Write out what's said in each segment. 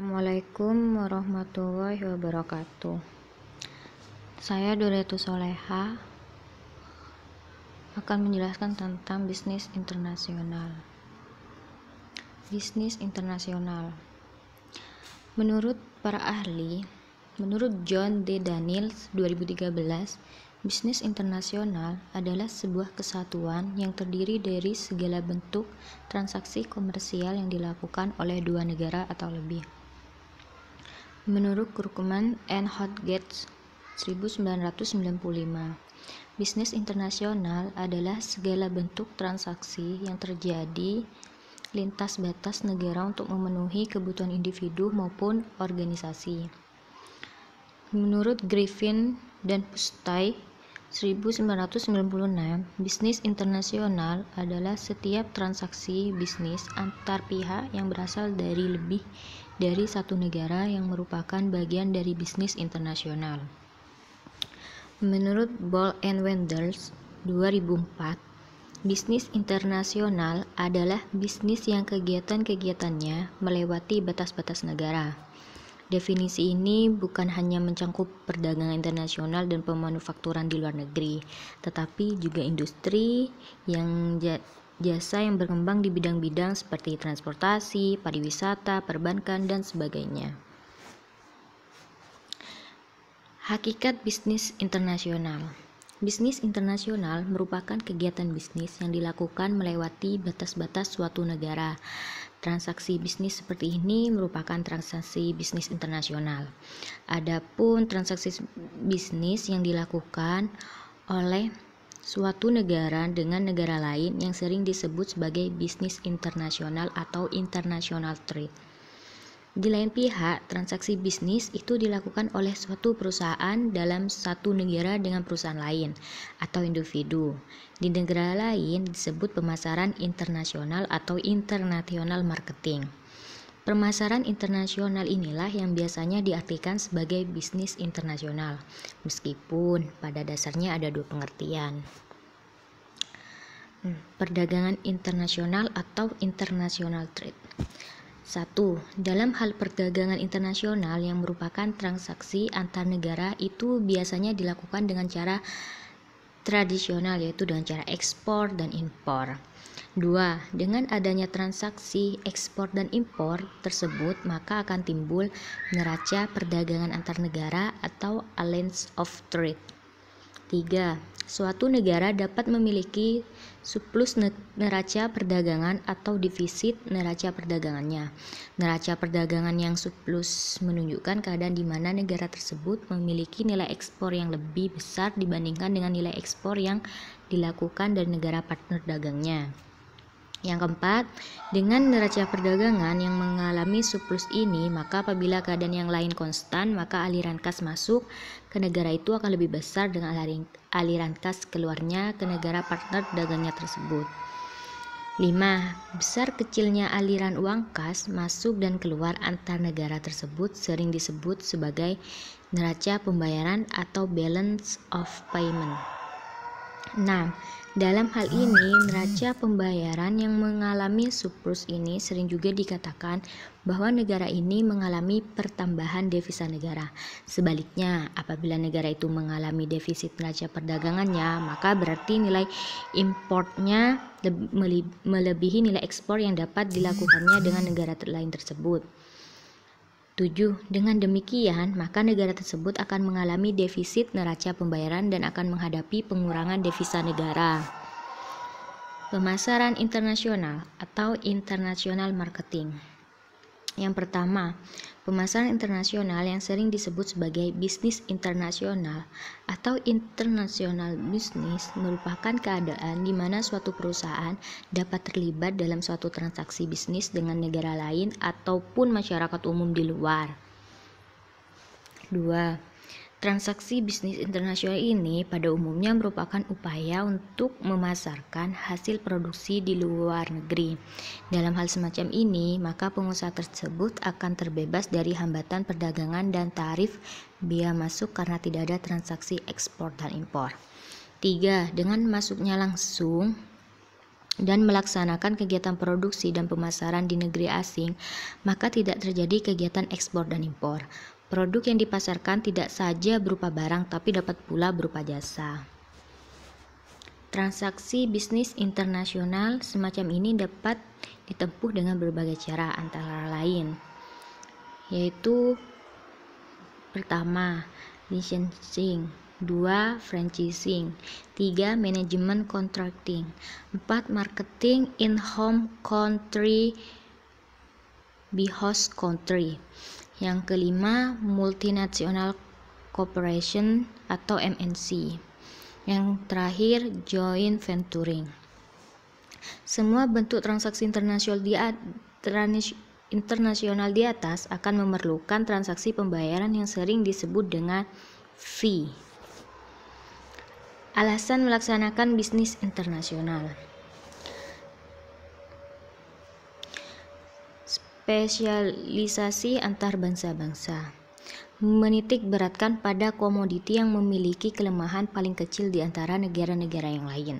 Assalamualaikum warahmatullahi wabarakatuh. Saya Doretu Soleha akan menjelaskan tentang bisnis internasional. Bisnis internasional. Menurut para ahli, menurut John D. Daniels 2013, bisnis internasional adalah sebuah kesatuan yang terdiri dari segala bentuk transaksi komersial yang dilakukan oleh dua negara atau lebih. Menurut Kurkuman and Gates 1995, bisnis internasional adalah segala bentuk transaksi yang terjadi lintas batas negara untuk memenuhi kebutuhan individu maupun organisasi. Menurut Griffin dan Pustai 1996, bisnis internasional adalah setiap transaksi bisnis antar pihak yang berasal dari lebih dari satu negara yang merupakan bagian dari bisnis internasional. Menurut Ball and Wenders 2004, Bisnis internasional adalah bisnis yang kegiatan-kegiatannya melewati batas-batas negara. Definisi ini bukan hanya mencangkup perdagangan internasional dan pemanufakturan di luar negeri, tetapi juga industri yang jasa yang berkembang di bidang-bidang seperti transportasi, pariwisata, perbankan, dan sebagainya. Hakikat bisnis internasional Bisnis internasional merupakan kegiatan bisnis yang dilakukan melewati batas-batas suatu negara. Transaksi bisnis seperti ini merupakan transaksi bisnis internasional. Adapun transaksi bisnis yang dilakukan oleh suatu negara dengan negara lain yang sering disebut sebagai bisnis internasional atau international trade. Di lain pihak, transaksi bisnis itu dilakukan oleh suatu perusahaan dalam satu negara dengan perusahaan lain atau individu. Di negara lain disebut pemasaran internasional atau international marketing. Pemasaran internasional inilah yang biasanya diartikan sebagai bisnis internasional, meskipun pada dasarnya ada dua pengertian. Hmm, perdagangan internasional atau international trade. Satu, Dalam hal perdagangan internasional yang merupakan transaksi antar negara itu biasanya dilakukan dengan cara tradisional yaitu dengan cara ekspor dan impor. 2. Dengan adanya transaksi ekspor dan impor tersebut, maka akan timbul neraca perdagangan antar negara atau alliance of trade. 3. Suatu negara dapat memiliki surplus neraca perdagangan atau defisit neraca perdagangannya. Neraca perdagangan yang surplus menunjukkan keadaan di mana negara tersebut memiliki nilai ekspor yang lebih besar dibandingkan dengan nilai ekspor yang dilakukan dari negara partner dagangnya. Yang keempat, dengan neraca perdagangan yang mengalami surplus ini, maka apabila keadaan yang lain konstan, maka aliran kas masuk ke negara itu akan lebih besar dengan aliran kas keluarnya ke negara partner dagangnya tersebut. 5. Besar kecilnya aliran uang kas masuk dan keluar antar negara tersebut sering disebut sebagai neraca pembayaran atau balance of payment. Nah, dalam hal ini, neraca pembayaran yang mengalami surplus ini sering juga dikatakan bahwa negara ini mengalami pertambahan devisa negara. Sebaliknya, apabila negara itu mengalami defisit neraca perdagangannya, maka berarti nilai importnya melebihi nilai ekspor yang dapat dilakukannya dengan negara lain tersebut. 7. Dengan demikian, maka negara tersebut akan mengalami defisit neraca pembayaran dan akan menghadapi pengurangan devisa negara. Pemasaran internasional atau international marketing yang pertama, pemasaran internasional yang sering disebut sebagai bisnis internasional atau international business merupakan keadaan di mana suatu perusahaan dapat terlibat dalam suatu transaksi bisnis dengan negara lain ataupun masyarakat umum di luar. 2 Transaksi bisnis internasional ini pada umumnya merupakan upaya untuk memasarkan hasil produksi di luar negeri. Dalam hal semacam ini, maka pengusaha tersebut akan terbebas dari hambatan perdagangan dan tarif biaya masuk karena tidak ada transaksi ekspor dan impor. 3. Dengan masuknya langsung dan melaksanakan kegiatan produksi dan pemasaran di negeri asing, maka tidak terjadi kegiatan ekspor dan impor. Produk yang dipasarkan tidak saja berupa barang, tapi dapat pula berupa jasa. Transaksi bisnis internasional semacam ini dapat ditempuh dengan berbagai cara antara lain yaitu pertama licensing, dua franchising, tiga manajemen contracting, empat marketing in home country be host country. Yang kelima, multinational corporation atau MNC. Yang terakhir, joint venturing. Semua bentuk transaksi internasional di trans, internasional di atas akan memerlukan transaksi pembayaran yang sering disebut dengan fee. Alasan melaksanakan bisnis internasional. spesialisasi antar bangsa-bangsa. Menitik beratkan pada komoditi yang memiliki kelemahan paling kecil di antara negara-negara yang lain.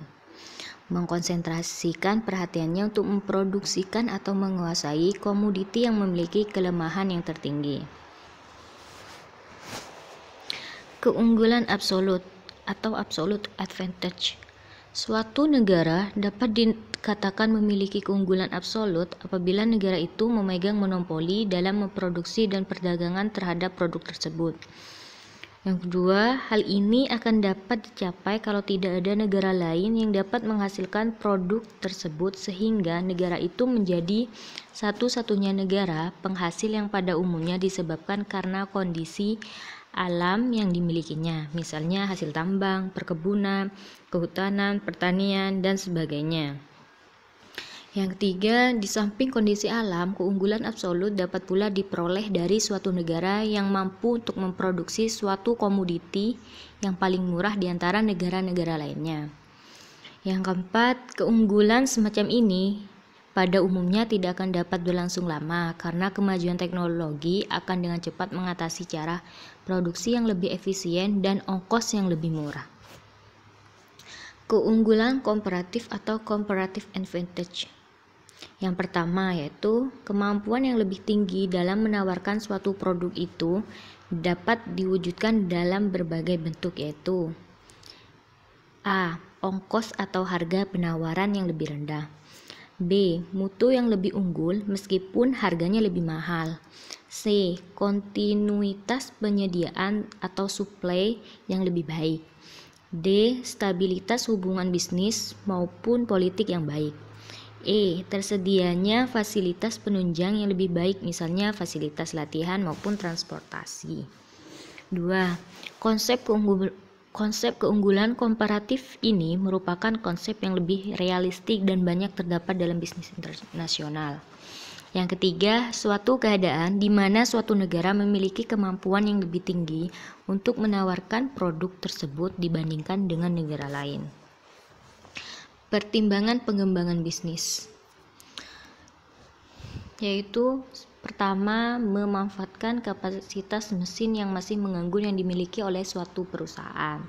Mengkonsentrasikan perhatiannya untuk memproduksikan atau menguasai komoditi yang memiliki kelemahan yang tertinggi. Keunggulan absolut atau absolute advantage Suatu negara dapat dikatakan memiliki keunggulan absolut apabila negara itu memegang monopoli dalam memproduksi dan perdagangan terhadap produk tersebut. Yang kedua, hal ini akan dapat dicapai kalau tidak ada negara lain yang dapat menghasilkan produk tersebut sehingga negara itu menjadi satu-satunya negara penghasil yang pada umumnya disebabkan karena kondisi alam yang dimilikinya, misalnya hasil tambang, perkebunan, kehutanan, pertanian, dan sebagainya. Yang ketiga, di samping kondisi alam, keunggulan absolut dapat pula diperoleh dari suatu negara yang mampu untuk memproduksi suatu komoditi yang paling murah di antara negara-negara lainnya. Yang keempat, keunggulan semacam ini pada umumnya tidak akan dapat berlangsung lama karena kemajuan teknologi akan dengan cepat mengatasi cara produksi yang lebih efisien dan ongkos yang lebih murah. Keunggulan komparatif atau comparative advantage. Yang pertama yaitu kemampuan yang lebih tinggi dalam menawarkan suatu produk itu dapat diwujudkan dalam berbagai bentuk yaitu A. Ongkos atau harga penawaran yang lebih rendah B. Mutu yang lebih unggul meskipun harganya lebih mahal. C. Kontinuitas penyediaan atau suplai yang lebih baik. D. Stabilitas hubungan bisnis maupun politik yang baik. E. Tersedianya fasilitas penunjang yang lebih baik, misalnya fasilitas latihan maupun transportasi. 2. Konsep Konsep keunggulan komparatif ini merupakan konsep yang lebih realistik dan banyak terdapat dalam bisnis internasional. Yang ketiga, suatu keadaan di mana suatu negara memiliki kemampuan yang lebih tinggi untuk menawarkan produk tersebut dibandingkan dengan negara lain. Pertimbangan pengembangan bisnis yaitu pertama memanfaatkan meningkatkan kapasitas mesin yang masih menganggur yang dimiliki oleh suatu perusahaan.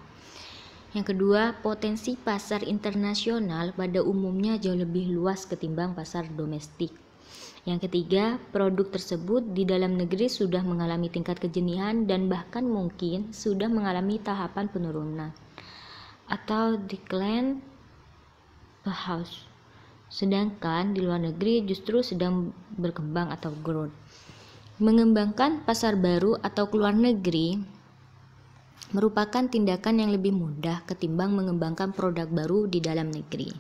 Yang kedua, potensi pasar internasional pada umumnya jauh lebih luas ketimbang pasar domestik. Yang ketiga, produk tersebut di dalam negeri sudah mengalami tingkat kejenihan dan bahkan mungkin sudah mengalami tahapan penurunan atau decline perhaps. Sedangkan di luar negeri justru sedang berkembang atau growth. Mengembangkan pasar baru atau keluar negeri merupakan tindakan yang lebih mudah ketimbang mengembangkan produk baru di dalam negeri.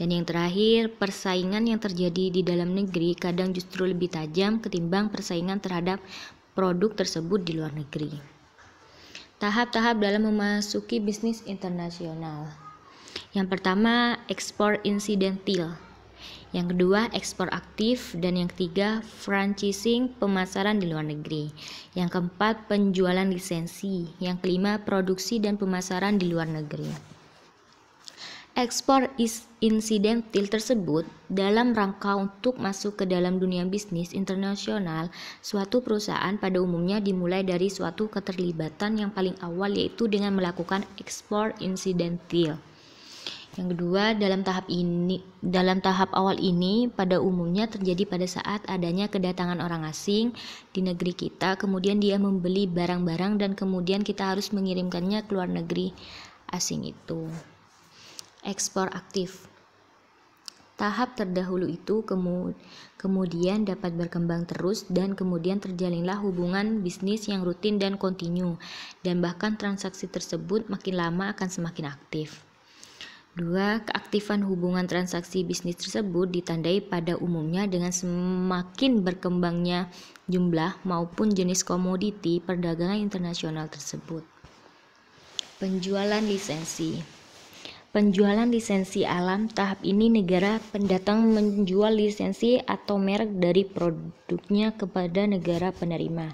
Dan yang terakhir, persaingan yang terjadi di dalam negeri kadang justru lebih tajam ketimbang persaingan terhadap produk tersebut di luar negeri. Tahap-tahap dalam memasuki bisnis internasional. Yang pertama, ekspor insidentil yang kedua, ekspor aktif dan yang ketiga, franchising pemasaran di luar negeri. Yang keempat, penjualan lisensi. Yang kelima, produksi dan pemasaran di luar negeri. Ekspor insidentil tersebut dalam rangka untuk masuk ke dalam dunia bisnis internasional suatu perusahaan pada umumnya dimulai dari suatu keterlibatan yang paling awal yaitu dengan melakukan ekspor insidentil. Yang kedua, dalam tahap ini dalam tahap awal ini pada umumnya terjadi pada saat adanya kedatangan orang asing di negeri kita, kemudian dia membeli barang-barang dan kemudian kita harus mengirimkannya ke luar negeri asing itu. Ekspor aktif. Tahap terdahulu itu kemu kemudian dapat berkembang terus dan kemudian terjalinlah hubungan bisnis yang rutin dan kontinu dan bahkan transaksi tersebut makin lama akan semakin aktif. Dua, keaktifan hubungan transaksi bisnis tersebut ditandai pada umumnya dengan semakin berkembangnya jumlah maupun jenis komoditi perdagangan internasional tersebut. Penjualan lisensi Penjualan lisensi alam tahap ini negara pendatang menjual lisensi atau merek dari produknya kepada negara penerima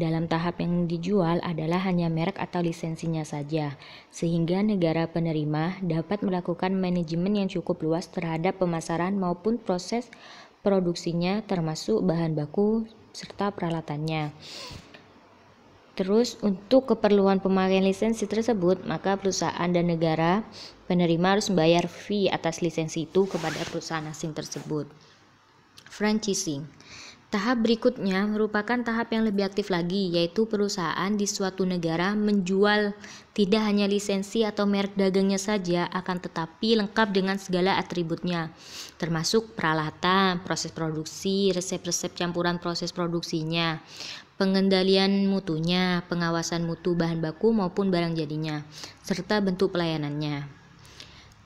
dalam tahap yang dijual adalah hanya merek atau lisensinya saja, sehingga negara penerima dapat melakukan manajemen yang cukup luas terhadap pemasaran maupun proses produksinya termasuk bahan baku serta peralatannya. Terus untuk keperluan pemakaian lisensi tersebut, maka perusahaan dan negara penerima harus membayar fee atas lisensi itu kepada perusahaan asing tersebut. Franchising Tahap berikutnya merupakan tahap yang lebih aktif lagi, yaitu perusahaan di suatu negara menjual tidak hanya lisensi atau merek dagangnya saja, akan tetapi lengkap dengan segala atributnya, termasuk peralatan, proses produksi, resep-resep campuran proses produksinya, pengendalian mutunya, pengawasan mutu bahan baku maupun barang jadinya, serta bentuk pelayanannya.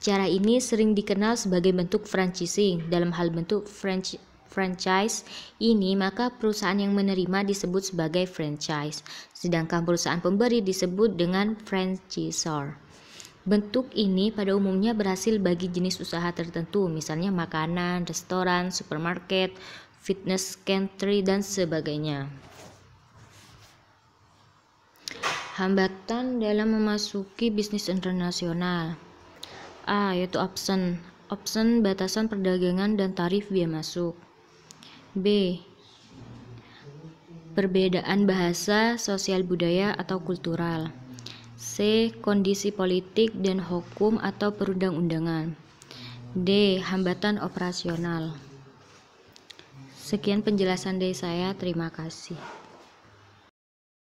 Cara ini sering dikenal sebagai bentuk franchising dalam hal bentuk franchise franchise ini, maka perusahaan yang menerima disebut sebagai franchise, sedangkan perusahaan pemberi disebut dengan franchisor. Bentuk ini pada umumnya berhasil bagi jenis usaha tertentu, misalnya makanan, restoran, supermarket, fitness country, dan sebagainya. Hambatan dalam memasuki bisnis internasional A. Yaitu option Option batasan perdagangan dan tarif biaya masuk B. Perbedaan bahasa, sosial budaya atau kultural. C. Kondisi politik dan hukum atau perundang-undangan. D. Hambatan operasional. Sekian penjelasan dari saya, terima kasih.